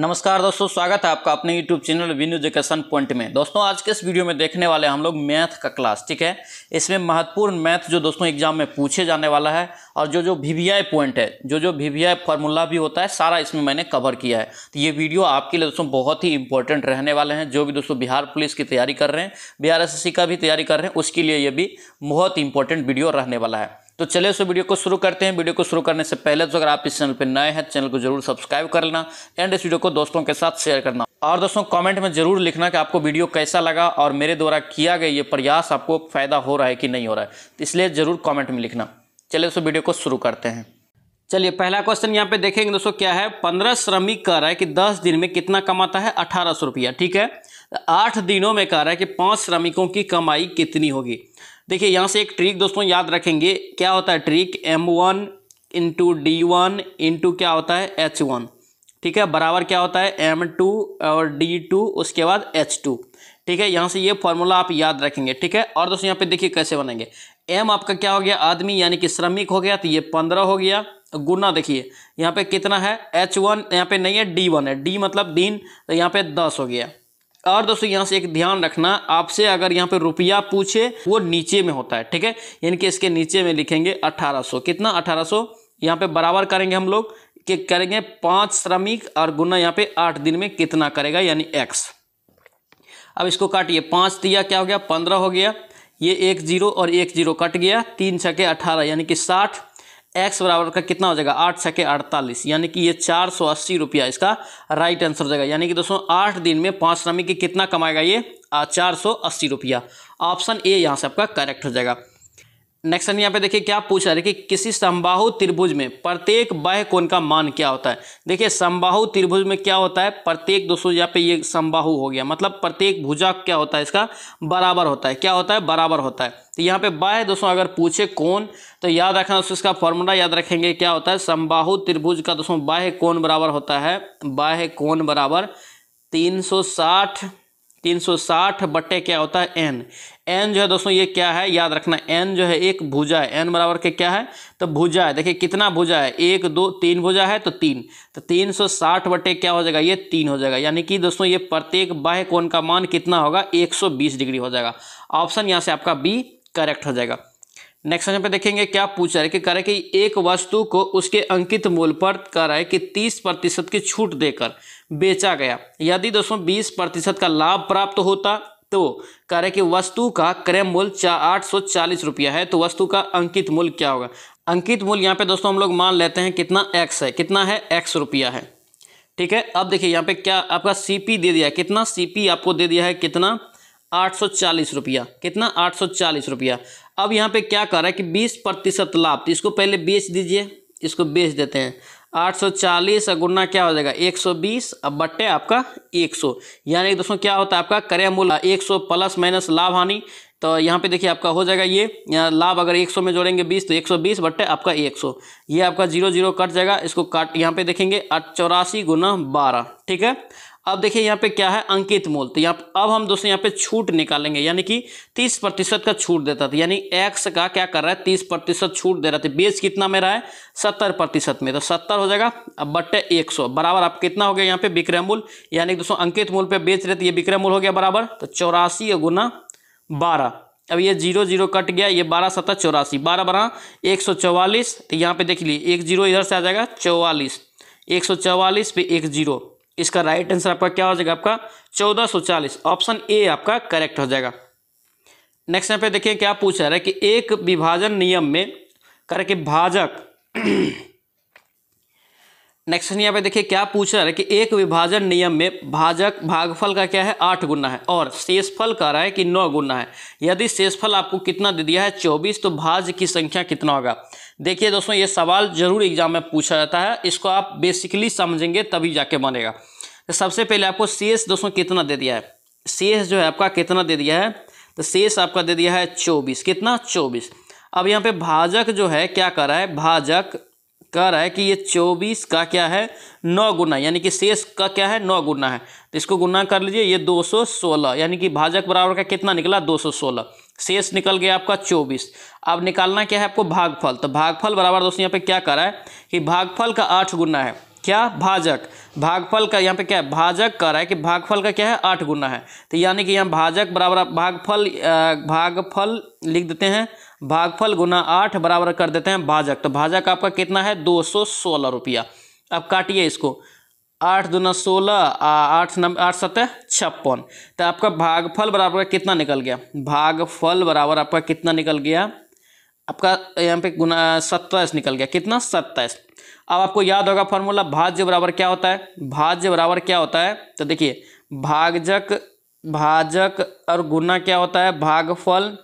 नमस्कार दोस्तों स्वागत है आपका अपने YouTube channel win education point में दोस्तों आज के इस वीडियो में देखने वाले हम लोग मैथ का क्लास ठीक है इसमें महत्वपूर्ण मैथ जो दोस्तों एग्जाम में पूछे जाने वाला है और जो जो वी वी आई पॉइंट है जो जो वी वी आई फार्मूला भी होता है सारा इसमें मैंने कवर किया है तो ये वीडियो आपके लिए दोस्तों बहुत ही इंपॉर्टेंट रहने वाले हैं जो भी दोस्तों बिहार पुलिस की तैयारी कर रहे हैं बिहार एस का भी तैयारी कर रहे हैं उसके लिए ये भी बहुत इंपॉर्टेंट वीडियो रहने वाला है तो चलिए उस वीडियो को शुरू करते हैं वीडियो को शुरू करने से पहले तो अगर आप इस चैनल पर नए हैं चैनल को जरूर सब्सक्राइब कर लेना एंड इस वीडियो को दोस्तों के साथ शेयर करना और दोस्तों कमेंट में जरूर लिखना कि आपको वीडियो कैसा लगा और मेरे द्वारा किया गया ये प्रयास आपको फ़ायदा हो रहा है कि नहीं हो रहा है तो इसलिए ज़रूर कॉमेंट में लिखना चलिए दोस्तों वीडियो को शुरू करते हैं चलिए पहला क्वेश्चन यहाँ पे देखेंगे दोस्तों क्या है पंद्रह श्रमिक कह रहा है कि दस दिन में कितना कमाता है अठारह सौ रुपया ठीक है आठ दिनों में कह रहा है कि पांच श्रमिकों की कमाई कितनी होगी देखिए यहाँ से एक ट्रिक दोस्तों याद रखेंगे क्या होता है trick M one into D one into क्या होता है एच वन ठीक है बराबर क्या होता है एम टू और डी टू उसके बाद एच टू ठीक है यहाँ से ये फॉर्मूला आप याद रखेंगे ठीक है और दोस्तों यहाँ पे देखिए कैसे बनेंगे एम आपका क्या हो गया आदमी यानी कि श्रमिक हो गया तो ये पंद्रह हो गया गुना देखिए यहाँ पे कितना है एच वन यहाँ पे नहीं है डी वन है डी मतलब दिन तो यहाँ पे दस हो गया और दोस्तों यहाँ से एक ध्यान रखना आपसे अगर यहाँ पे रुपया पूछे वो नीचे में होता है ठीक है यानी कि इसके नीचे में लिखेंगे अठारह कितना अठारह सौ यहाँ पे बराबर करेंगे हम लोग कि करेंगे पांच श्रमिक और गुना यहाँ पे आठ दिन में कितना करेगा यानी एक्स अब इसको काटिए पांच दिया क्या हो गया पंद्रह हो गया ये एक जीरो और एक जीरो कट गया तीन छके अठारह यानी कि साठ एक्स बराबर का कितना हो जाएगा आठ छके अड़तालीस यानी कि ये चार सौ अस्सी रुपया इसका राइट आंसर हो जाएगा यानी कि दोस्तों आठ दिन में पांच श्रमिक कितना कमाएगा ये चार सौ अस्सी रुपया ऑप्शन ए यहाँ से आपका करेक्ट हो जाएगा नेक्स्ट यहाँ पे देखिए क्या पूछ रहा है कि किसी समबाहु त्रिभुज में प्रत्येक बाह्य कोण का मान क्या होता है देखिए समबाहु त्रिभुज में क्या होता है प्रत्येक दोस्तों यहाँ पे ये समबाहु हो गया मतलब प्रत्येक भुजा क्या होता है इसका बराबर होता है क्या होता है बराबर होता है तो यहाँ पे बाह्य दोस्तों अगर पूछे कौन तो याद रखना दोस्तों इसका फॉर्मूला याद रखेंगे क्या होता है समबाहु त्रिभुज का दोस्तों बाह्य कौन बराबर होता है बाह्य कौन बराबर तीन सौ साठ तीन सौ साठ बटे क्या होता है एन एन जो है दोस्तों ये क्या है याद रखना एन जो है एक भुजा है एन बराबर के क्या है तो भुजा है देखिए कितना भुजा है एक दो तीन भुजा है तो तीन तो तीन सौ साठ बटे क्या हो जाएगा ये तीन हो जाएगा यानी कि दोस्तों ये प्रत्येक बाह्य कोण का मान कितना होगा एक सौ बीस डिग्री हो जाएगा ऑप्शन यहाँ से आपका बी करेक्ट हो जाएगा नेक्स्ट क्वेश्चन पे देखेंगे क्या पूछा है कि कह रहे कि एक वस्तु को उसके अंकित मूल्य पर कह रहा है कि 30 प्रतिशत की छूट देकर बेचा गया यदि दोस्तों 20 प्रतिशत का लाभ प्राप्त होता तो कह रहे कि वस्तु का क्रय मूल्य आठ सौ चालीस रुपया है तो वस्तु का अंकित मूल्य क्या होगा अंकित मूल्य यहाँ पे दोस्तों हम लोग मान लेते हैं कितना एक्स है कितना है एक्स रुपया है ठीक है अब देखिए यहाँ पे क्या आपका सी दे दिया है कितना सी आपको दे दिया है कितना आठ सौ चालीस रुपया कितना आठ सौ चालीस रुपया अब यहाँ पे क्या कर रहा है कि बीस प्रतिशत लाभ तो इसको पहले बेच दीजिए इसको बेच देते हैं आठ सौ चालीस गुना क्या हो जाएगा एक सौ बीस अब बट्टे आपका एक सौ यानी दोस्तों क्या होता है आपका क्रय मूल्य एक सौ प्लस माइनस लाभ हानि तो यहाँ पे देखिए आपका हो जाएगा ये लाभ अगर 100 में जोड़ेंगे 20 तो 120 बट्टे आपका 100 ये आपका जीरो जीरो कट जाएगा इसको काट यहाँ पे देखेंगे चौरासी गुना बारह ठीक है अब देखिए यहाँ पे क्या है अंकित मूल तो यहाँ अब हम दोस्तों यहाँ पे छूट निकालेंगे यानी कि तीस प्रतिशत का छूट देता था यानी एक्स का क्या कर रहा है तीस प्रतिशत छूट दे रहा था बेस कितना में रहा है सत्तर प्रतिशत में तो सत्तर हो जाएगा अब बट्टे एक सौ बराबर आप कितना हो गया यहाँ पे विक्रय मूल यानी दोस्तों अंकित मूल पे बेच रहे थे ये विक्रय मूल हो गया बराबर तो चौरासी गुना बारह अब ये जीरो जीरो कट गया ये बारह सत्तर चौरासी बारह बारह एक सौ चौवालीस तो यहाँ पे देख लीजिए एक जीरो इधर से आ जाएगा चौवालीस एक सौ चौवालीस पे एक जीरो इसका राइट आंसर आपका क्या हो जाएगा आपका चौदह सौ चालीस ऑप्शन ए आपका करेक्ट हो जाएगा नेक्स्ट यहाँ पे देखिए क्या पूछ रहा है कि एक विभाजन नियम में कर के भाजक नेक्स्ट यहाँ पे देखिए क्या पूछ रहा है कि एक विभाजन नियम में भाजक भागफल का क्या है आठ गुना है और शेषफल कह रहा है कि नौ गुना है यदि शेषफल आपको कितना दे दिया है चौबीस तो भाज की संख्या कितना होगा देखिए दोस्तों ये सवाल जरूर एग्जाम में पूछा जाता है इसको आप बेसिकली समझेंगे तभी जाके बनेगा तो सबसे पहले आपको सी दोस्तों कितना दे दिया है सी जो है आपका कितना दे दिया है तो सी आपका दे दिया है चौबीस कितना चौबीस अब यहाँ पे भाजक जो है क्या कर रहा है भाजक कह रहा है कि ये चौबीस का क्या है नौ गुना यानी कि शेष का क्या है नौ गुना है तो इसको गुना कर लीजिए ये दो सौ सोलह यानी कि भाजक बराबर का कितना निकला दो सौ सोलह शेष निकल गया आपका चौबीस अब निकालना क्या है आपको भागफल तो भागफल बराबर दोस्तों यहाँ पे क्या करा है कि भागफल का आठ गुना है क्या भाजक भागफल का यहाँ पे क्या है भाजक कर रहा है कि भागफल का क्या है आठ गुना है तो यानी कि यहाँ भाजक बराबर भागफल भागफल लिख देते हैं भागफल गुना आठ बराबर कर देते हैं भाजक तो भाजक आपका कितना है दो सौ सोलह रुपया अब काटिए इसको आठ दूना सोलह आठ नब्बे आठ सतह छप्पन तो आपका भागफल बराबर कितना निकल गया भागफल बराबर आपका कितना निकल गया आपका यहाँ पे गुना सत्ताईस निकल गया कितना सत्ताईस अब आपको याद होगा फॉर्मूला भाज्य बराबर क्या होता है भाज्य बराबर क्या होता है तो देखिए भागजक भाजक और गुना क्या होता है भागफल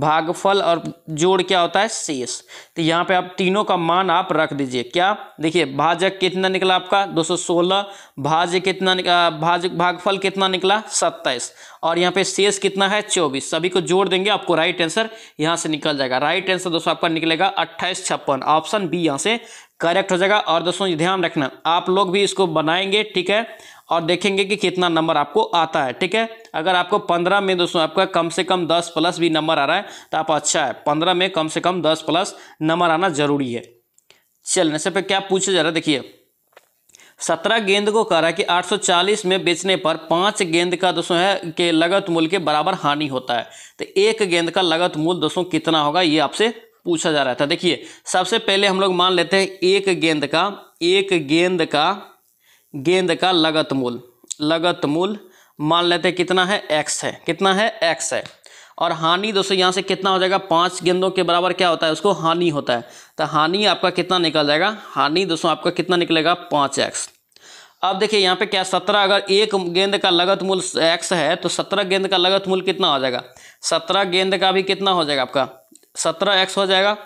भागफल और जोड़ क्या होता है शेष तो यहाँ पे आप तीनों का मान आप रख दीजिए क्या देखिए भाजक कितना निकला आपका 216 भाज कितना भाजक भागफल कितना निकला 27 और यहाँ पे शेष कितना है 24 सभी को जोड़ देंगे आपको राइट आंसर यहाँ से निकल जाएगा राइट आंसर दोस्तों आपका निकलेगा अट्ठाईस छप्पन ऑप्शन बी यहाँ से करेक्ट हो जाएगा और दोस्तों ध्यान रखना आप लोग भी इसको बनाएंगे ठीक है और देखेंगे कि कितना नंबर आपको आता है ठीक है अगर आपको पंद्रह में दोस्तों आपका कम से कम दस प्लस भी नंबर आ रहा है तो आप अच्छा है पंद्रह में कम से कम दस प्लस नंबर आना जरूरी है चलने से पे क्या पूछा जा रहा है देखिए सत्रह गेंद को कह रहा है कि 840 में बेचने पर पांच गेंद का दोस्तों है के लगत मूल्य के बराबर हानि होता है तो एक गेंद का लगत मूल्य दोस्तों कितना होगा ये आपसे पूछा जा रहा था देखिए सबसे पहले हम लोग मान लेते हैं एक गेंद का एक गेंद का गेंद का लगत मूल लगत मूल मान लेते हैं कितना है एक्स है कितना है एक्स है और हानि दोस्तों यहाँ से कितना हो जाएगा पाँच गेंदों के बराबर क्या होता है उसको हानि होता है तो हानि आपका कितना निकल जाएगा हानि दोस्तों आपका कितना निकलेगा पाँच एक्स अब देखिए यहाँ पे क्या सत्रह अगर एक गेंद का लगत मूल एक्स है तो सत्रह गेंद का लगत मूल कितना हो जाएगा सत्रह गेंद का भी कितना हो जाएगा आपका सत्रह एक्स हो जाएगा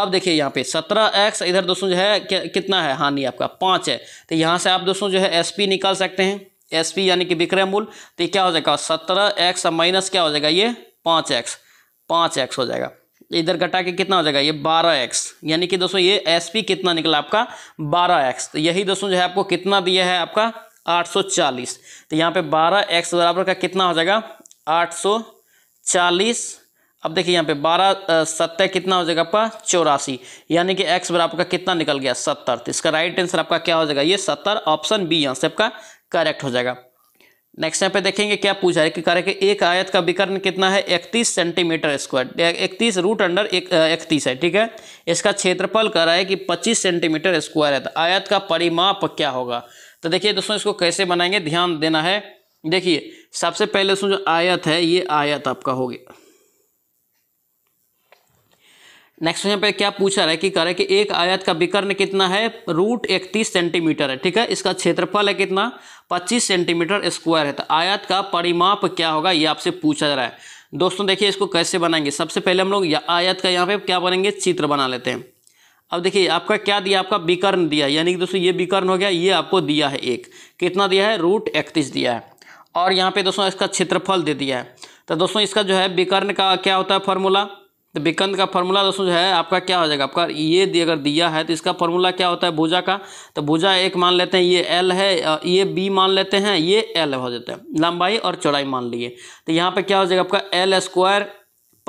अब देखिए यहाँ पे सत्रह एक्स इधर दोस्तों जो है कितना है हानि आपका पाँच है तो यहाँ से आप दोस्तों जो है एस निकाल सकते हैं एस यानी कि विक्रय मूल्य तो क्या हो जाएगा सत्रह एक्स माइनस क्या हो जाएगा ये पाँच एक्स पाँच एक्स हो जाएगा इधर घटा के कितना हो जाएगा ये बारह एक्स यानी कि दोस्तों ये एस पी कितना निकला आपका बारह एक्स तो यही दोस्तों जो है आपको कितना दिया है आपका आठ सौ चालीस तो यहाँ पे बारह एक्स बराबर का कितना हो जाएगा आठ सौ चालीस अब देखिए यहाँ पे बारह सत्तर कितना हो जाएगा आपका चौरासी यानी कि एक्स बराबर का कितना निकल गया सत्तर तो इसका राइट आंसर आपका क्या हो जाएगा ये सत्तर ऑप्शन बी यहाँ से आपका करेक्ट हो जाएगा नेक्स्ट यहाँ पे देखेंगे क्या पूछा है कि कार्य के एक आयत का विकर्ण कितना है इकतीस सेंटीमीटर स्क्वायर इकतीस रूट अंडर एक इकतीस है ठीक है इसका क्षेत्रफल कह रहा है कि पच्चीस सेंटीमीटर स्क्वायर है तो आयत का परिमाप क्या होगा तो देखिए दोस्तों इसको कैसे बनाएंगे ध्यान देना है देखिए सबसे पहले उसमें जो आयत है ये आयत आपका हो गया नेक्स्ट क्वेश्चन पे क्या पूछा है कि कह रहा है कि एक आयत का विकर्ण कितना है रूट इकतीस सेंटीमीटर है ठीक है इसका क्षेत्रफल है कितना 25 सेंटीमीटर स्क्वायर है तो आयत का परिमाप क्या होगा ये आपसे पूछा जा रहा है दोस्तों देखिए इसको कैसे बनाएंगे सबसे पहले हम लोग आयत का यहाँ पे क्या बनेंगे चित्र बना लेते हैं अब देखिए आपका क्या दिया आपका विकर्ण दिया यानी कि दोस्तों ये विकर्ण हो गया ये आपको दिया है एक कितना दिया है रूट इकतीस दिया है और यहाँ पे दोस्तों इसका क्षेत्रफल दे दिया है तो दोस्तों इसका जो है विकर्ण का क्या होता है फॉर्मूला तो बिकंद का फॉर्मूला दोस्तों जो है आपका क्या हो जाएगा आपका ये अगर दिया है तो इसका फॉर्मूला क्या होता है भुजा का तो भुजा एक मान लेते हैं ये एल है ये बी मान लेते हैं ये एल हो जाता है लंबाई और चौड़ाई मान लीजिए तो यहाँ पर क्या हो जाएगा आपका एल स्क्वायर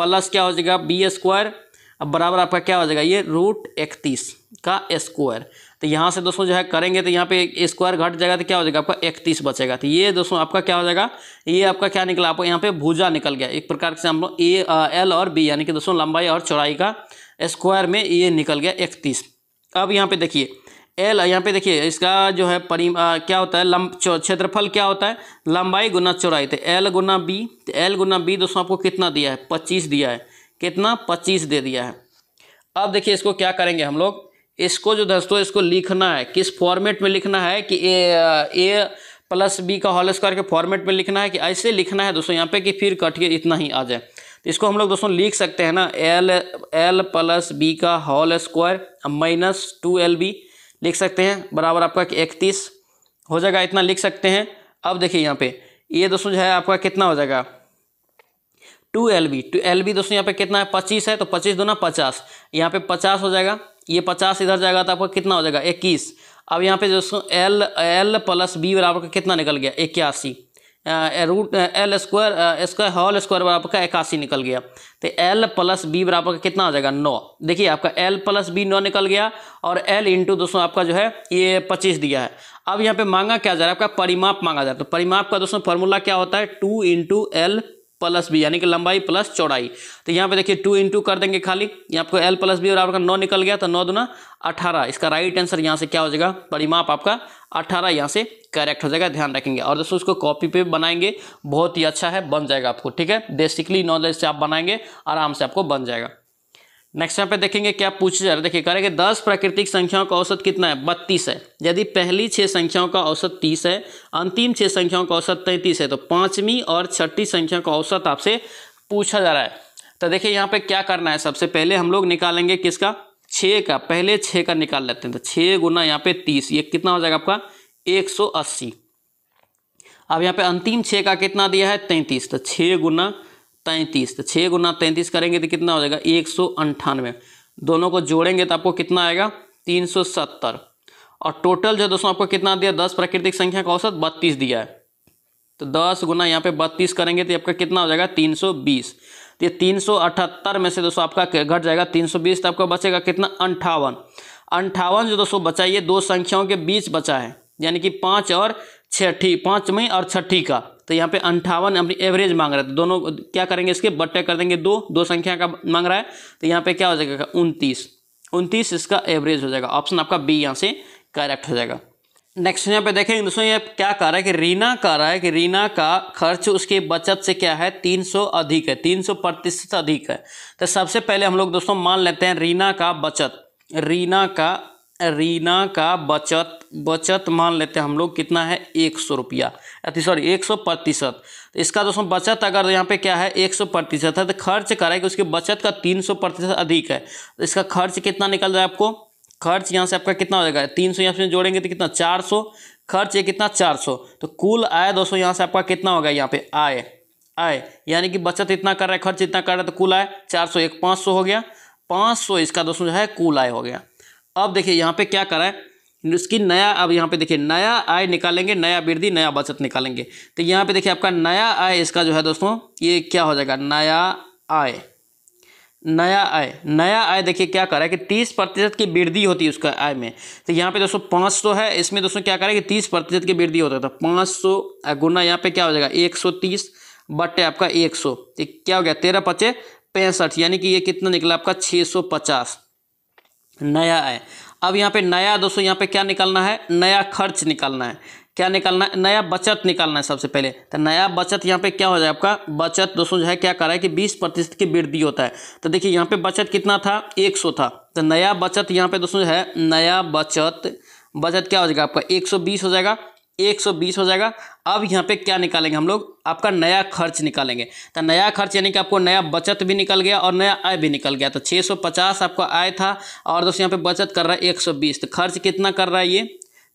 प्लस क्या हो जाएगा बी स्क्वायर अब बराबर आपका क्या हो जाएगा ये रूट इकतीस का स्क्वायर तो यहाँ से दोस्तों जो है करेंगे तो यहाँ पे स्क्वायर घट जाएगा तो क्या हो जाएगा आपका इकतीस बचेगा तो ये दोस्तों आपका क्या हो जाएगा ये आपका क्या निकला आपको यहाँ पे भुजा निकल गया एक प्रकार से हम लोग ए एल और बी यानी कि दोस्तों लंबाई और चौड़ाई का स्क्वायर में ये निकल गया इकतीस अब यहाँ पे देखिए एल यहाँ पे देखिए इसका जो है परि क्या होता है लंब क्षेत्रफल क्या होता है लंबाई गुना चौड़ाई तो एल गुना बी तो एल गुना बी दोस्तों आपको कितना दिया है पच्चीस दिया है कितना पच्चीस दे दिया है अब देखिए इसको क्या करेंगे हम लोग इसको जो दोस्तों इसको लिखना है किस फॉर्मेट में लिखना है कि ए ए प्लस बी का होल स्क्वायर के फॉर्मेट में लिखना है कि ऐसे लिखना है दोस्तों यहाँ पे कि फिर कट के इतना ही आ जाए तो इसको हम लोग दोस्तों लिख सकते हैं ना एल एल प्लस बी का whole square minus two L B लिख सकते हैं बराबर आपका इकतीस हो जाएगा इतना लिख सकते हैं अब देखिए यहाँ पे ये दोस्तों जो है आपका कितना हो जाएगा two L B two L B दोस्तों यहाँ पे कितना है पच्चीस है तो पच्चीस दो ना पचास यहाँ पे पचास हो जाएगा ये पचास इधर जाएगा तो आपका कितना हो जाएगा इक्कीस अब यहाँ पे दोस्तों एल एल प्लस बी बराबर का कितना निकल गया इक्यासी root L square square whole square बराबर का इक्यासी निकल गया तो एल प्लस बी बराबर का कितना आ जाएगा नौ देखिए आपका एल प्लस बी नौ निकल गया और एल इंटू दोस्तों आपका जो है ये पच्चीस दिया है अब यहाँ पे मांगा क्या जा रहा है आपका परिमाप मांगा जा रहा है तो परिमाप का दोस्तों फॉर्मूला क्या होता है two into L plus B यानी कि लंबाई प्लस चौड़ाई तो यहाँ पे देखिए टू इंटू कर देंगे खाली यहाँ आपको एल प्लस बी और आपका नौ निकल गया तो नौ दुना अठारह इसका राइट आंसर यहाँ से क्या हो जाएगा परिमाप आपका अठारह यहाँ से करेक्ट हो जाएगा ध्यान रखेंगे और दोस्तों उसको कॉपी पे बनाएंगे बहुत ही अच्छा है बन जाएगा आपको ठीक है बेसिकली नॉलेज से आप बनाएंगे आराम से आपको बन जाएगा नेक्स्ट यहाँ पे देखेंगे क्या पूछे जा रहे हैं देखिए करेंगे दस प्राकृतिक संख्याओं का औसत कितना है बत्तीस है यदि पहली छह संख्याओं का औसत तीस है अंतिम छह संख्याओं का औसत तैंतीस है तो पांचवी और छठी संख्या का औसत आपसे पूछा जा रहा है तो देखिए यहाँ पे क्या करना है सबसे पहले हम लोग निकालेंगे किसका छः का पहले छः का निकाल लेते हैं तो छः गुना यहाँ पे तीस ये कितना हो जाएगा आपका एक सौ अस्सी अब यहाँ पे अंतिम छः का कितना दिया है तैंतीस तो छः गुना तैंतीस तो छः गुना तैंतीस करेंगे तो कितना हो जाएगा एक सौ अंठानवे दोनों को जोड़ेंगे तो आपको कितना आएगा तीन सौ सत्तर और टोटल जो दोस्तों आपको कितना दिया दस प्राकृतिक संख्या का औसत बत्तीस दिया है तो दस गुना यहाँ पे बत्तीस करेंगे तो आपका कितना हो जाएगा तीन सौ बीस तो ये तीन सौ अठहत्तर में से दोस्तों आपका घट जाएगा तीन सौ बीस तो आपका बचेगा कितना अंठावन अंठावन जो दोस्तों बचा ये दो संख्याओं के बीच बचा है यानी कि पाँच और छठी पाँचवीं और छठी का तो यहाँ पे अंठावन अपनी एवरेज मांग रहा है तो दोनों क्या करेंगे इसके बट्टे कर देंगे दो दो संख्या का मांग रहा है तो यहाँ पे क्या हो जाएगा उनतीस उनतीस इसका एवरेज हो जाएगा ऑप्शन आपका बी यहाँ से करेक्ट हो जाएगा नेक्स्ट यहाँ पे देखेंगे दोस्तों ये क्या कह रहा है कि रीना कह रहा है कि रीना का खर्च उसकी बचत से क्या है 300 अधिक है 300 प्रतिशत अधिक है तो सबसे पहले हम लोग दोस्तों मान लेते हैं रीना का बचत रीना का रीना का बचत बचत मान लेते हैं हम लोग कितना है एक सौ रुपया अति सॉरी एक सौ प्रतिशत तो इसका दोस्तों बचत अगर यहाँ पे क्या है एक सौ प्रतिशत है तो खर्च कराएगी उसकी बचत का तीन सौ प्रतिशत अधिक है तो इसका खर्च कितना निकल रहा है आपको खर्च यहाँ से आपका कितना हो जाएगा तीन सौ यहाँ से जोड़ेंगे तो कितना चार सौ खर्च ये कितना चार सौ तो कुल आय दोस्तों यहाँ से आपका कितना होगा यहाँ पे आय आय यानी कि बचत इतना कर रहा है खर्च इतना कर रहा है तो कुल आय चार सौ एक पाँच सौ हो गया पाँच सौ इसका दोस्तों जो है कुल आय हो गया अब देखिए यहाँ पे क्या करा है उसकी नया अब यहाँ पे देखिए नया आय निकालेंगे नया वृद्धि नया बचत निकालेंगे तो यहाँ पे देखिए आपका नया आय इसका जो है दोस्तों ये क्या हो जाएगा नया आय नया आय नया आय देखिए क्या करा है कि तीस प्रतिशत की वृद्धि होती है उसका आय में तो यहाँ पे दोस्तों पाँच सौ है इसमें दोस्तों क्या है कि तीस प्रतिशत की वृद्धि होता है तो पाँच सौ गुना यहाँ पे क्या हो जाएगा एक सौ तीस बट्टे आपका एक सौ क्या हो गया तेरह पचे पैंसठ यानी कि ये कितना निकला आपका छः सौ पचास नया आय अब यहाँ पे नया दोस्तों यहाँ पे क्या निकालना है नया खर्च निकालना है क्या निकालना है नया बचत निकालना है सबसे पहले तो नया बचत यहाँ पे क्या हो जाए आपका बचत दोस्तों जो है क्या कर रहा है कि 20 प्रतिशत की वृद्धि होता है तो देखिए यहाँ पे बचत कितना था 100 था तो नया बचत यहाँ पे दोस्तों जो है नया बचत बचत क्या हो जाएगा आपका 120 हो जाएगा 120 हो जाएगा अब यहाँ पे क्या निकालेंगे हम लोग आपका नया खर्च निकालेंगे तो नया खर्च यानी कि आपको नया बचत भी निकल गया और नया आय भी निकल गया तो 650 आपका आय था और दोस्तों यहाँ पे बचत कर रहा है 120 तो खर्च कितना कर रहा है ये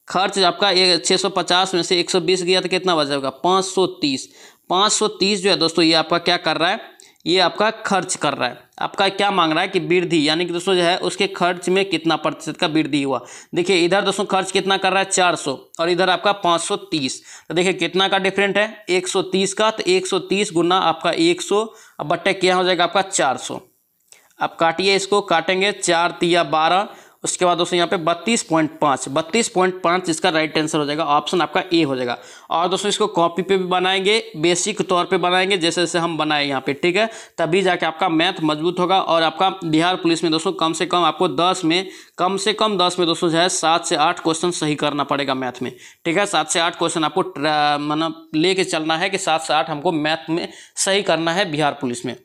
खर्च आपका छः सौ पचास में से एक सौ बीस गया तो कितना बचेगा पाँच सौ तीस पाँच सौ तीस जो है दोस्तों ये आपका क्या कर रहा है ये आपका खर्च कर रहा है आपका क्या मांग रहा है कि वृद्धि यानी कि दोस्तों जो है उसके खर्च में कितना प्रतिशत का वृद्धि हुआ देखिए इधर दोस्तों खर्च कितना कर रहा है 400 और इधर आपका 530 तो देखिए कितना का डिफरेंट है 130 का तो 130 गुना आपका 100 सौ अब बट्टे क्या हो जाएगा आपका 400 आप काटिए इसको काटेंगे चार तिया बारह उसके बाद दोस्तों यहाँ पे बत्तीस पॉइंट पाँच बत्तीस पॉइंट पाँच इसका राइट आंसर हो जाएगा ऑप्शन आपका ए हो जाएगा और दोस्तों इसको कॉपी पे भी बनाएंगे बेसिक तौर पे बनाएंगे जैसे जैसे हम बनाए यहाँ पे ठीक है तभी जाके आपका मैथ मजबूत होगा और आपका बिहार पुलिस में दोस्तों कम से कम आपको दस में कम से कम दस में दोस्तों जो है सात से आठ क्वेश्चन सही करना पड़ेगा मैथ में ठीक है सात से आठ क्वेश्चन आपको मतलब लेके चलना है कि सात से आठ हमको मैथ में सही करना है बिहार पुलिस में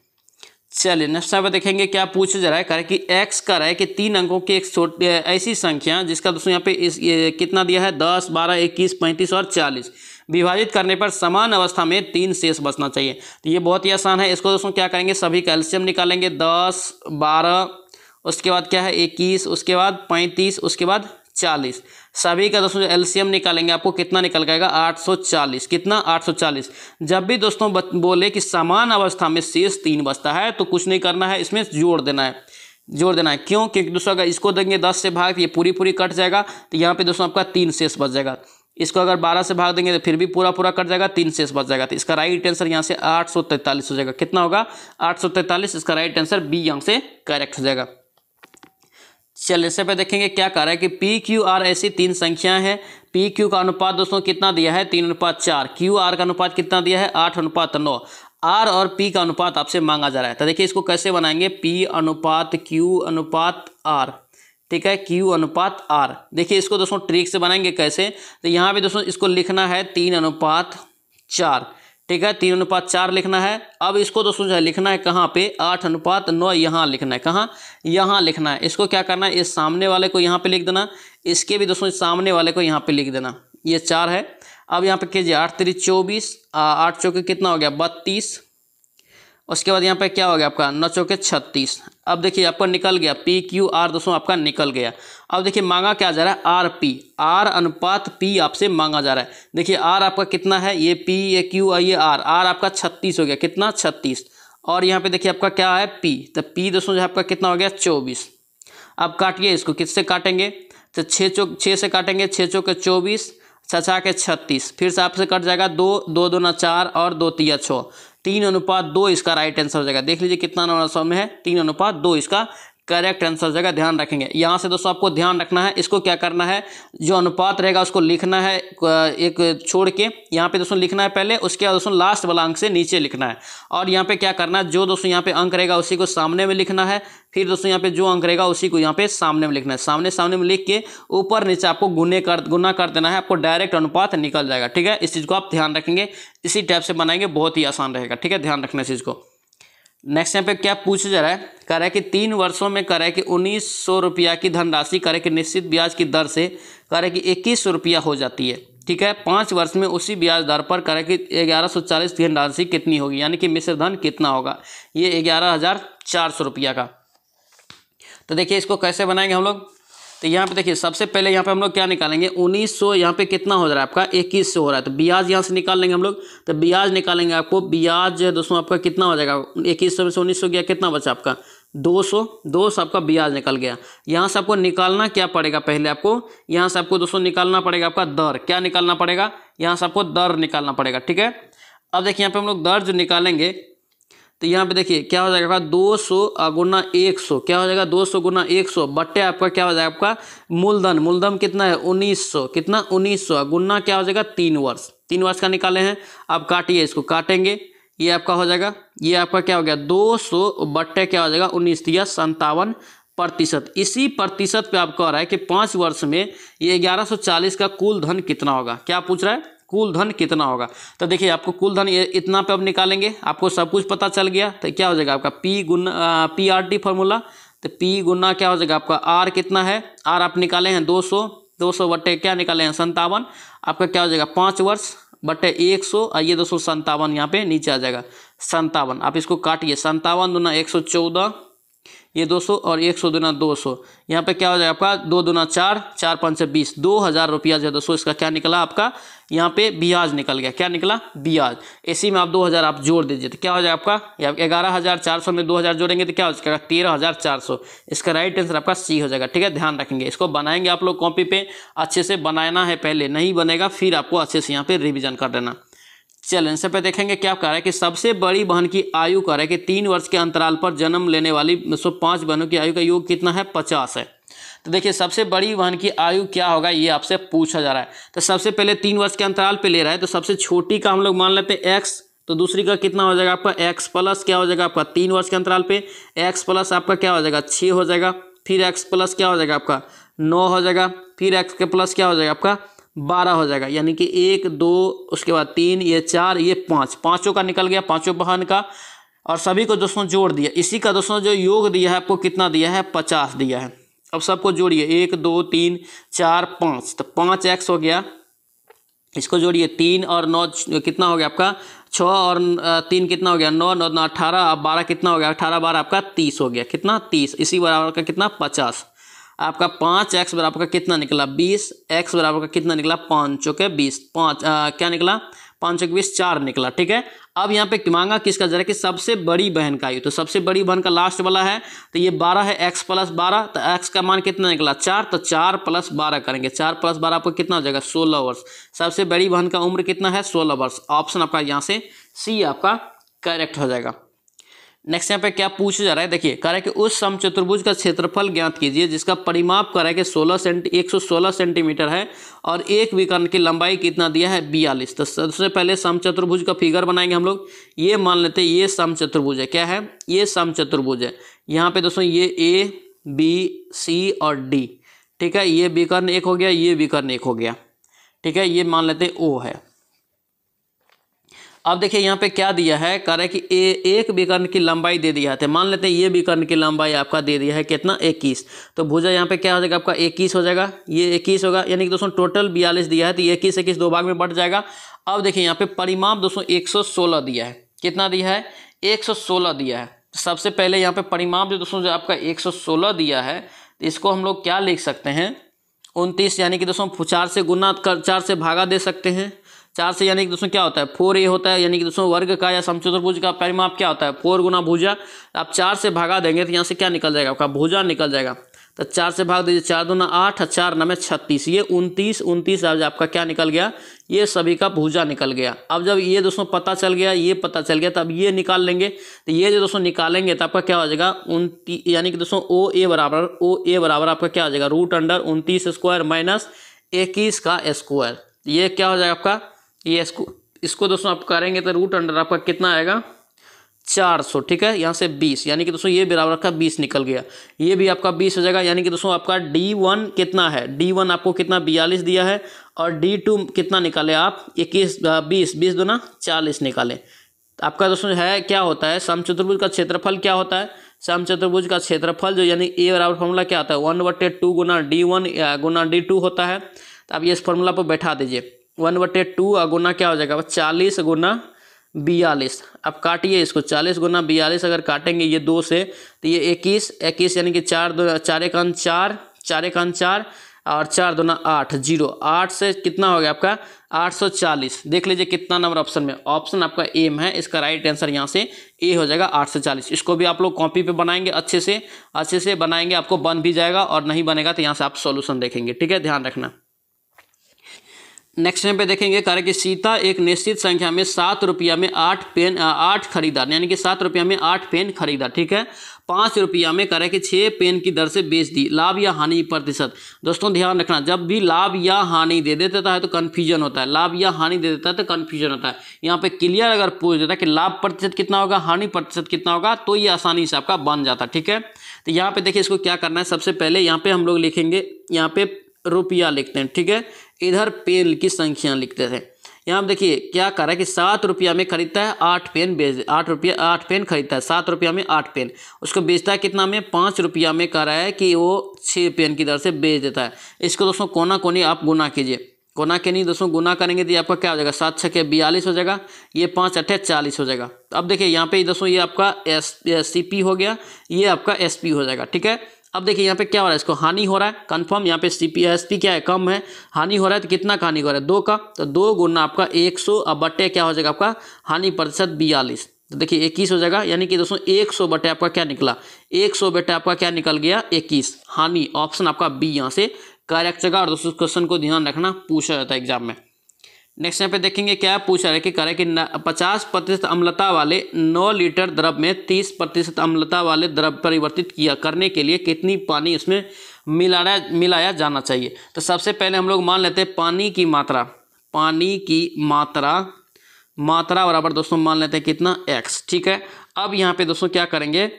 चलिए नेक्स्ट यहाँ पर देखेंगे क्या पूछे जा रहा है कह रहा है कि एक्स कर रहा है कि तीन अंकों की एक छोटी ऐसी संख्या जिसका दोस्तों यहाँ पे इस ये, कितना दिया है दस बारह इक्कीस पैंतीस और चालीस विभाजित करने पर समान अवस्था में तीन शेष बचना चाहिए तो ये बहुत ही आसान है इसको दोस्तों क्या करेंगे सभी कैल्शियम निकालेंगे दस बारह उसके बाद क्या है इक्कीस उसके बाद पैंतीस उसके बाद चालीस सभी का दोस्तों एलसीएम निकालेंगे आपको कितना निकल जाएगा 840 कितना 840 जब भी दोस्तों बोले कि समान अवस्था में शेष तीन बचता है तो कुछ नहीं करना है इसमें जोड़ देना है जोड़ देना है क्यों क्योंकि दोस्तों अगर इसको देंगे दस से भाग ये पूरी पूरी कट जाएगा तो यहाँ पे दोस्तों आपका तीन शेष बच जाएगा इसको अगर 12 से भाग देंगे तो फिर भी पूरा पूरा कट जाएगा तीन शेष बच जाएगा तो इसका राइट आंसर यहाँ से 843 हो जाएगा कितना होगा 843 इसका राइट आंसर बी यहाँ से करेक्ट हो जाएगा चलिए इससे पे देखेंगे क्या कर रहा है कि पी क्यू आर ऐसी तीन संख्या है पी क्यू का अनुपात दोस्तों कितना दिया है तीन अनुपात चार क्यू आर का अनुपात कितना दिया है आठ अनुपात नौ आर और पी का अनुपात आपसे मांगा जा रहा है तो देखिए इसको कैसे बनाएंगे पी अनुपात क्यू अनुपात आर ठीक है क्यू अनुपात आर देखिए इसको दोस्तों ट्रिक से बनाएंगे कैसे तो यहाँ पे दोस्तों इसको लिखना है तीन अनुपात चार ठीक है तीन अनुपात चार लिखना है अब इसको दोस्तों जो है लिखना है कहाँ पे आठ अनुपात नौ यहाँ लिखना है कहाँ यहाँ लिखना है इसको क्या करना है इस सामने वाले को यहाँ पे लिख देना इसके भी दोस्तों सामने वाले को यहाँ पे लिख देना ये चार है अब यहाँ पे कीजिए आठ तेरी चौबीस आठ चौके कितना हो गया बत्तीस उसके बाद यहाँ पे क्या हो गया आपका नौ चौके छत्तीस अब देखिए आपका निकल गया पी क्यू आर दोस्तों आपका निकल गया अब देखिए मांगा क्या जा रहा है आर पी आर अनुपात पी आपसे मांगा जा रहा है देखिए आर आपका कितना है ये पी ये क्यू और ये आर आर आपका छत्तीस हो गया कितना छत्तीस और यहाँ पे देखिए आपका क्या है पी तो पी दोस्तों जो आपका कितना हो गया चौबीस अब काटिए इसको किससे काटेंगे तो छः चौक छः से काटेंगे छः चौके चौबीस छछा के छत्तीस फिर से आपसे कट जाएगा दो दो दो ना चार और दो तिया छः तीन अनुपात दो इसका राइट आंसर हो जाएगा देख लीजिए कितना नौ सौ में है तीन अनुपात दो इसका करेक्ट आंसर जगह ध्यान रखेंगे यहाँ से दोस्तों आपको ध्यान रखना है इसको क्या करना है जो अनुपात रहेगा उसको लिखना है एक छोड़ के यहाँ पे दोस्तों लिखना है पहले उसके बाद दोस्तों लास्ट वाला अंक से नीचे लिखना है और यहाँ पे क्या करना है जो दोस्तों यहाँ पे अंक रहेगा उसी को सामने में लिखना है फिर दोस्तों यहाँ पे जो अंक रहेगा उसी को यहाँ पे सामने में लिखना है सामने सामने में लिख के ऊपर नीचे आपको गुने कर गुना कर देना है आपको डायरेक्ट अनुपात निकल जाएगा ठीक है इस चीज़ को आप ध्यान रखेंगे इसी टाइप से बनाएंगे बहुत ही आसान रहेगा ठीक है ध्यान रखना इस चीज़ को नेक्स्ट यहाँ पे क्या पूछा जा रहा है कह रहा है कि तीन वर्षों में कह रहा है कि उन्नीस सौ रुपया की धनराशि करे कि निश्चित ब्याज की दर से कह रहा कि इक्कीस सौ रुपया हो जाती है ठीक है पाँच वर्ष में उसी ब्याज दर पर करे कि ग्यारह सौ चालीस की धनराशि कितनी होगी यानी कि मिश्र धन कितना होगा ये ग्यारह हज़ार चार सौ रुपया का तो देखिए इसको कैसे बनाएंगे हम लोग तो यहाँ पे देखिए सबसे पहले यहाँ पे हम लोग क्या निकालेंगे उन्नीस सौ यहाँ पे कितना हो जा रहा है आपका इक्कीस सौ हो रहा है तो ब्याज यहाँ से निकाल लेंगे हम लोग तो ब्याज निकालेंगे आपको ब्याज दोस्तों आपका कितना हो जाएगा इक्कीस सौ में से उन्नीस सौ गया कितना बचा आपका दो सौ दो सौ आपका ब्याज निकल गया यहाँ से आपको निकालना क्या पड़ेगा पहले आपको यहाँ से आपको दोस्तों निकालना पड़ेगा आपका दर क्या निकालना पड़ेगा यहाँ से आपको दर निकालना पड़ेगा ठीक है अब देखिए यहाँ पे हम लोग दर जो निकालेंगे तो यहाँ पे देखिए क्या हो जाएगा दो सौ गुना एक सौ क्या हो जाएगा दो सौ गुना एक सौ बट्टे आपका क्या हो जाएगा आपका मूलधन मूलधन कितना है उन्नीस सौ कितना उन्नीस सौ गुना क्या हो जाएगा तीन वर्ष तीन वर्ष का निकाले हैं आप काटिए इसको काटेंगे ये आपका हो जाएगा ये आपका क्या हो गया दो सौ बट्टे क्या हो जाएगा उन्नीस या संतावन प्रतिशत इसी प्रतिशत पे आप कह रहा है कि पाँच वर्ष में ये 1140 का कुल धन कितना होगा क्या पूछ रहा है कुल धन कितना होगा तो देखिए आपको कुल धन इतना पे अब निकालेंगे आपको सब कुछ पता चल गया तो क्या हो जाएगा आपका पी गुना पी आर टी फॉर्मूला तो पी गुना क्या हो जाएगा आपका आर कितना है आर आप निकाले हैं दो सौ दो सौ बटे क्या निकाले हैं संतावन आपका क्या हो जाएगा पाँच वर्ष बटे एक सौ और ये दो सौ संतावन यहाँ पे नीचे आ जाएगा संतावन आप इसको काटिए संतावन दूना एक सौ चौदह ये 200 और एक सौ दुना दो सौ यहाँ पर क्या हो जाएगा आपका दो दुना चार चार पाँच से बीस दो हज़ार रुपया जो है दोस्तों इसका क्या निकला आपका यहाँ पे ब्याज निकल गया क्या निकला ब्याज इसी में आप दो हज़ार आप जोड़ दीजिए तो क्या हो जाएगा आपका ग्यारह हज़ार चार सौ में दो हज़ार जोड़ेंगे तो क्या हो जाएगा तेरह हज़ार चार सौ इसका राइट आंसर आपका सी हो जाएगा ठीक है ध्यान रखेंगे इसको बनाएंगे आप लोग कॉपी पर अच्छे से बनाना है पहले नहीं बनेगा फिर आपको अच्छे से यहाँ पर रिविजन कर देना चल आंसर पे देखेंगे क्या कह रहा है कि सबसे बड़ी बहन की आयु कह रहा है कि तीन वर्ष के अंतराल पर जन्म लेने वाली सो पांच बहनों की आयु का योग कितना है पचास है तो देखिए सबसे बड़ी बहन की आयु क्या होगा ये आपसे पूछा जा रहा है तो सबसे पहले तीन वर्ष के अंतराल पे ले रहा है तो सबसे छोटी का हम लोग मान लेते हैं एक्स तो दूसरी का कितना हो जाएगा आपका एक्स प्लस क्या हो जाएगा आपका तीन वर्ष के अंतराल पे एक्स प्लस आपका क्या हो जाएगा छः हो जाएगा फिर एक्स प्लस क्या हो जाएगा आपका नौ हो जाएगा फिर एक्स के प्लस क्या हो जाएगा आपका बारह हो जाएगा यानी कि एक दो उसके बाद तीन ये चार ये पाँच पाँचों का निकल गया पाँचों बहन का और सभी को दोस्तों जोड़ दिया इसी का दोस्तों जो योग दिया है आपको कितना दिया है पचास दिया है अब सबको जोड़िए एक दो तीन चार पाँच तो पाँच एक्स हो गया इसको जोड़िए तीन और नौ कितना हो गया आपका छः और तीन कितना हो गया नौ नौ अठारह और बारह कितना हो गया अठारह बारह आपका तीस हो गया कितना तीस इसी बराबर का कितना पचास आपका पाँच एक्स बराबर का कितना निकला बीस एक्स बराबर का कितना निकला पाँच चौके बीस पाँच क्या निकला पाँच चौके बीस चार निकला ठीक है अब यहाँ पे मांगा किसका जरा कि सबसे बड़ी बहन का आयु तो सबसे बड़ी बहन का लास्ट वाला है तो ये बारह है एक्स प्लस बारह तो एक्स का मान कितना निकला चार तो चार प्लस बारह करेंगे चार प्लस बारह आपको कितना हो जाएगा सोलह वर्ष सबसे बड़ी बहन का उम्र कितना है सोलह वर्ष ऑप्शन आपका यहाँ से सी आपका करेक्ट हो जाएगा नेक्स्ट यहाँ पे क्या पूछा जा रहा है देखिए कह रहा है कि उस समचतुर्भुज का क्षेत्रफल ज्ञात कीजिए जिसका परिमाप कह रहा है कि 16 सेंटी 116 सेंटीमीटर है और एक विकर्ण की लंबाई कितना दिया है बयालीस तो सबसे पहले समचतुर्भुज का फिगर बनाएंगे हम लोग ये मान लेते हैं ये समचतुर्भुज है क्या है ये समचतुर्भुज है यहाँ पे दोस्तों ये ए बी सी और डी ठीक है ये विकर्ण एक हो गया ये विकर्ण एक हो गया ठीक है ये मान लेते ओ है अब देखिए यहाँ पे क्या दिया है कह रहा है कि ए, एक विकर्ण की लंबाई दे दिया था तो मान लेते हैं ये विकर्ण की लंबाई आपका दे दिया है कितना इक्कीस तो भुजा यहाँ पे क्या हो जाएगा आपका इक्कीस हो जाएगा ये इक्कीस होगा यानी कि दोस्तों टोटल बयालीस दिया है तो इक्कीस इक्कीस दो भाग में बढ़ जाएगा अब देखिए यहाँ पे परिमाप दोस्तों एक सौ सोलह दिया है कितना दिया है एक सौ सोलह दिया है सबसे पहले यहाँ पे परिमाप जो दोस्तों जो आपका एक सौ सोलह दिया है तो इसको हम लोग क्या लिख सकते हैं उनतीस यानी कि दोस्तों चार से गुना कर चार से भागा दे सकते हैं चार से यानी कि दोस्तों क्या होता है फोर ए होता है यानी कि दोस्तों वर्ग का या समचतुर्भुज का परिमाप क्या होता है फोर गुना भुजा आप चार से भागा देंगे तो यहाँ से क्या निकल जाएगा आपका भुजा निकल जाएगा तो चार से भाग दीजिए चार ना आठ चार नवे छत्तीस ये उनतीस उनतीस आपका क्या निकल गया ये सभी का भुजा निकल गया अब जब ये दोस्तों पता चल गया ये पता चल गया तो अब ये निकाल लेंगे तो ये जो दोस्तों निकालेंगे तो आपका क्या हो जाएगा उनती यानी कि दोस्तों ओ ए बराबर ओ ए बराबर आपका क्या हो जाएगा रूट अंडर उनतीस स्क्वायर माइनस इक्कीस का स्क्वायर ये क्या हो जाएगा आपका ये इसको इसको दोस्तों आप करेंगे तो रूट अंडर आपका कितना आएगा चार सौ ठीक है यहाँ से बीस यानी कि दोस्तों ये बराबर का बीस निकल गया ये भी आपका बीस हो जाएगा यानी कि दोस्तों आपका डी वन कितना है डी वन आपको कितना बयालीस दिया है और डी टू कितना निकाले आप इक्कीस बीस बीस दो ना चालीस निकालें आपका दोस्तों है क्या होता है समचतुर्भुज का क्षेत्रफल क्या होता है समचतुर्भुज का क्षेत्रफल जो यानी ए बराबर फॉर्मूला क्या आता है वन वटे टू गुना डी वन गुना डी टू होता है तो आप ये इस फॉर्मूला पर बैठा दीजिए वन बटे टू अगुना क्या हो जाएगा चालीस गुना बयालीस अब काटिए इसको चालीस गुना बयालीस अगर काटेंगे ये दो से तो ये इक्कीस इक्कीस यानी कि चार दो चार एक चार चार एक चार और चार दोना आठ जीरो आठ से कितना हो गया आपका आठ सौ चालीस देख लीजिए कितना नंबर ऑप्शन में ऑप्शन आपका एम है इसका राइट आंसर यहाँ से ए हो जाएगा आठ सौ चालीस इसको भी आप लोग कॉपी पे बनाएंगे अच्छे से अच्छे से बनाएंगे आपको बन भी जाएगा और नहीं बनेगा तो यहाँ से आप सॉल्यूशन देखेंगे ठीक है ध्यान रखना नेक्स्ट यहाँ पे देखेंगे कार्य कि सीता एक निश्चित संख्या में सात रुपया में आठ पेन आठ खरीदा यानी कि सात रुपया में आठ पेन खरीदा ठीक है पाँच रुपया में करे कि छः पेन की दर से बेच दी लाभ या हानि प्रतिशत दोस्तों ध्यान रखना जब भी लाभ या हानि दे देता है तो कन्फ्यूजन होता है लाभ या हानि दे देता है तो कन्फ्यूजन होता है यहाँ पे क्लियर अगर पूछ देता है कि लाभ प्रतिशत कितना होगा हानि प्रतिशत कितना होगा तो ये आसानी से आपका बन जाता ठीक है तो यहाँ पे देखिए इसको क्या करना है सबसे पहले यहाँ पे हम लोग लिखेंगे यहाँ पे रुपया लिखते हैं ठीक है इधर पेन की संख्या लिखते थे यहाँ आप देखिए क्या कर रहा है कि सात रुपया में खरीदता है आठ पेन बेच आठ रुपया आठ पेन खरीदता है सात रुपया में आठ पेन उसको बेचता है कितना में पाँच रुपया में कह रहा है कि वो छः पेन की दर से बेच देता है इसको दोस्तों कोना कोनी आप गुना कीजिए कोना के नहीं दोस्तों गुना करेंगे तो ये आपका क्या हो जाएगा सात छः के बयालीस हो जाएगा ये पाँच अट्ठे चालीस हो जाएगा तो अब देखिए यहाँ पे दोस्तों ये आपका एस सी पी हो गया ये आपका एस पी हो जाएगा ठीक है अब देखिए यहाँ पे क्या हो रहा है इसको हानि हो रहा है कंफर्म यहाँ पे सी पी एस पी क्या है कम है हानि हो रहा है तो कितना का हानि हो रहा है दो का तो दो गुना आपका एक सौ अब बटे क्या हो जाएगा आपका हानि प्रतिशत बयालीस तो देखिए इक्कीस हो जाएगा यानी कि दोस्तों एक सौ बटे आपका क्या निकला एक सौ बटे आपका क्या निकल गया इक्कीस हानि ऑप्शन आपका बी यहाँ से करेक्ट जगह और दोस्तों क्वेश्चन को ध्यान रखना पूछा जाता है एग्जाम में नेक्स्ट यहाँ पे देखेंगे क्या पूछा है कि कह कि पचास प्रतिशत अम्लता वाले नौ लीटर द्रव में तीस प्रतिशत अम्लता वाले द्रव परिवर्तित किया करने के लिए कितनी पानी इसमें मिलाया मिलाया जाना चाहिए तो सबसे पहले हम लोग मान लेते हैं पानी की मात्रा पानी की मात्रा मात्रा बराबर दोस्तों मान लेते हैं कितना एक्स ठीक है अब यहाँ पे दोस्तों क्या करेंगे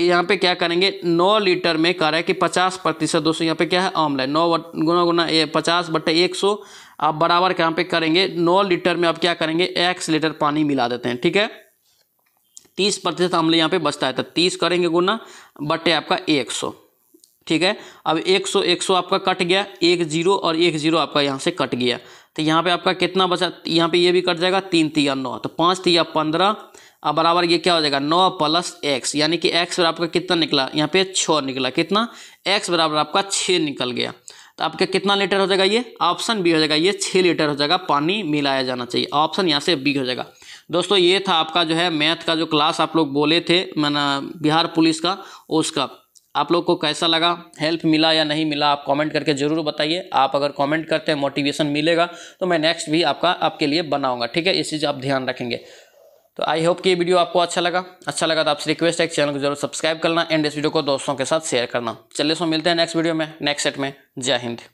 यहाँ पे क्या करेंगे नौ लीटर में कह रहा है कि पचास प्रतिशत दोस्तों यहाँ पे क्या है आमला है नौ गुना गुना पचास बटे एक सौ आप बराबर कहाँ पे करेंगे नौ लीटर में आप क्या करेंगे एक्स लीटर पानी मिला देते हैं ठीक है तीस प्रतिशत अम्ल यहाँ पे बचता है तो तीस करेंगे गुना बटे आपका एक सौ ठीक है अब एक सौ एक सौ आपका कट गया एक जीरो और एक जीरो आपका यहाँ से कट गया तो यहाँ पे आपका कितना बचा यहाँ पे ये भी कट जाएगा तीन तिया नौ तो पाँच तिया पंद्रह अब बराबर ये क्या हो जाएगा नौ प्लस एक्स यानी कि एक्स बराबर आपका कितना निकला यहाँ पे छः निकला कितना एक्स बराबर आपका छः निकल गया तो आपका कितना लीटर हो जाएगा ये ऑप्शन बी हो जाएगा ये छः लीटर हो जाएगा पानी मिलाया जाना चाहिए ऑप्शन यहाँ से बी हो जाएगा दोस्तों ये था आपका जो है मैथ का जो क्लास आप लोग बोले थे मैंने बिहार पुलिस का उसका आप लोग को कैसा लगा हेल्प मिला या नहीं मिला आप कमेंट करके ज़रूर बताइए आप अगर कमेंट करते हैं मोटिवेशन मिलेगा तो मैं नेक्स्ट भी आपका आपके लिए बनाऊंगा ठीक है इस चीज़ आप ध्यान रखेंगे तो आई होप कि ये वीडियो आपको अच्छा लगा अच्छा लगा तो आपसे रिक्वेस्ट है चैनल को जरूर सब्सक्राइब करना एंड इस वीडियो को दोस्तों के साथ शेयर करना चलिए सो मिलते हैं नेक्स्ट वीडियो में नेक्स्ट सेट में जय हिंद